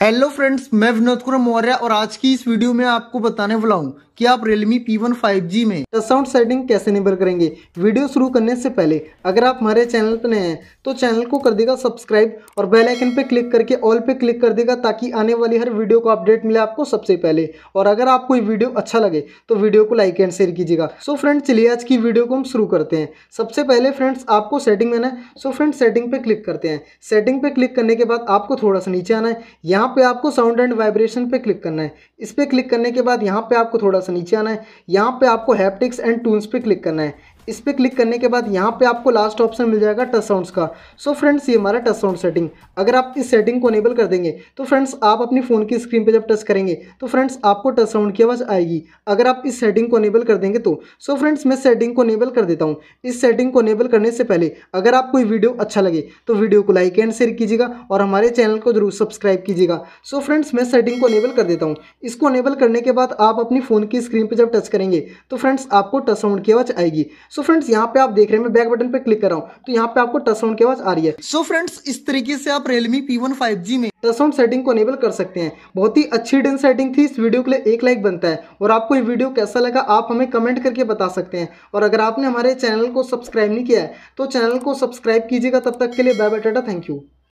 hello friends मैं विनोद कुमार मौर्य और आज की इस वीडियो में आपको बताने वाला हूँ कि आप Realme P1 5G में साउंड सेटिंग कैसे निर्भर करेंगे वीडियो शुरू करने से पहले अगर आप हमारे चैनल पर नए हैं तो चैनल को कर देगा सब्सक्राइब और बेल आइकन पे क्लिक करके ऑल पे क्लिक कर देगा ताकि आने वाली हर वीडियो को अपडेट मिले आपको सबसे पहले और अगर आपको ये वीडियो अच्छा लगे तो वीडियो को लाइक एंड शेयर कीजिएगा सो फ्रेंड्स चलिए आज की वीडियो को हम शुरू करते हैं सबसे पहले फ्रेंड्स आपको सेटिंग में ना सो फ्रेंड्स सेटिंग पे क्लिक करते हैं सेटिंग पे क्लिक करने के बाद आपको थोड़ा सा नीचे आना है यहाँ पे आपको साउंड एंड वाइब्रेशन पे क्लिक करना है इस पर क्लिक करने के बाद यहाँ पे आपको थोड़ा नीचे आना है यहाँ पे आपको हैप्टिक्स एंड टूल्स पे क्लिक करना है इस पर क्लिक करने के बाद यहाँ पे आपको लास्ट ऑप्शन मिल जाएगा टच साउंड्स का सो फ्रेंड्स ये हमारा टच साउंड सेटिंग अगर आप इस सेटिंग को अनेबल कर देंगे तो फ्रेंड्स आप अपनी फ़ोन की स्क्रीन पर जब टच करेंगे तो फ्रेंड्स आपको टच साउंड की आवाज़ आएगी अगर आप इस सेटिंग को अनेबल कर देंगे तो सो फ्रेंड्स मैं सेटिंग को अनेबल कर देता हूँ इस सेटिंग को अनेबल करने से पहले अगर आप कोई वीडियो अच्छा लगे तो वीडियो को लाइक एंड शेयर कीजिएगा और हमारे चैनल को जरूर सब्सक्राइब कीजिएगा सो फ्रेंड्स मैं सेटिंग को अनेबल कर देता हूँ इसको अनेबल करने के बाद आप अपनी फ़ोन की स्क्रीन पर जब टच करेंगे तो फ्रेंड्स आपको टच साउंड की आवाज़ आएगी सो सो फ्रेंड्स यहाँ पे आप देख रहे हैं मैं बैक बटन पे क्लिक कर रहा हूँ तो यहाँ पे आपको टच साउंड की आवाज आ रही है सो so फ्रेंड्स इस तरीके से आप Realme P one five G में टच साउंड सेटिंग को एनेबल कर सकते हैं बहुत ही अच्छी डेन सेटिंग थी इस वीडियो के लिए एक लाइक बनता है और आपको ये वीडियो कैसा लगा आप हमें कमेंट करके बता सकते हैं और अगर आपने हमारे चैनल को सब्सक्राइब नहीं किया है तो चैनल को सब्सक्राइब कीजिएगा तब तक के लिए bye bye tata thank you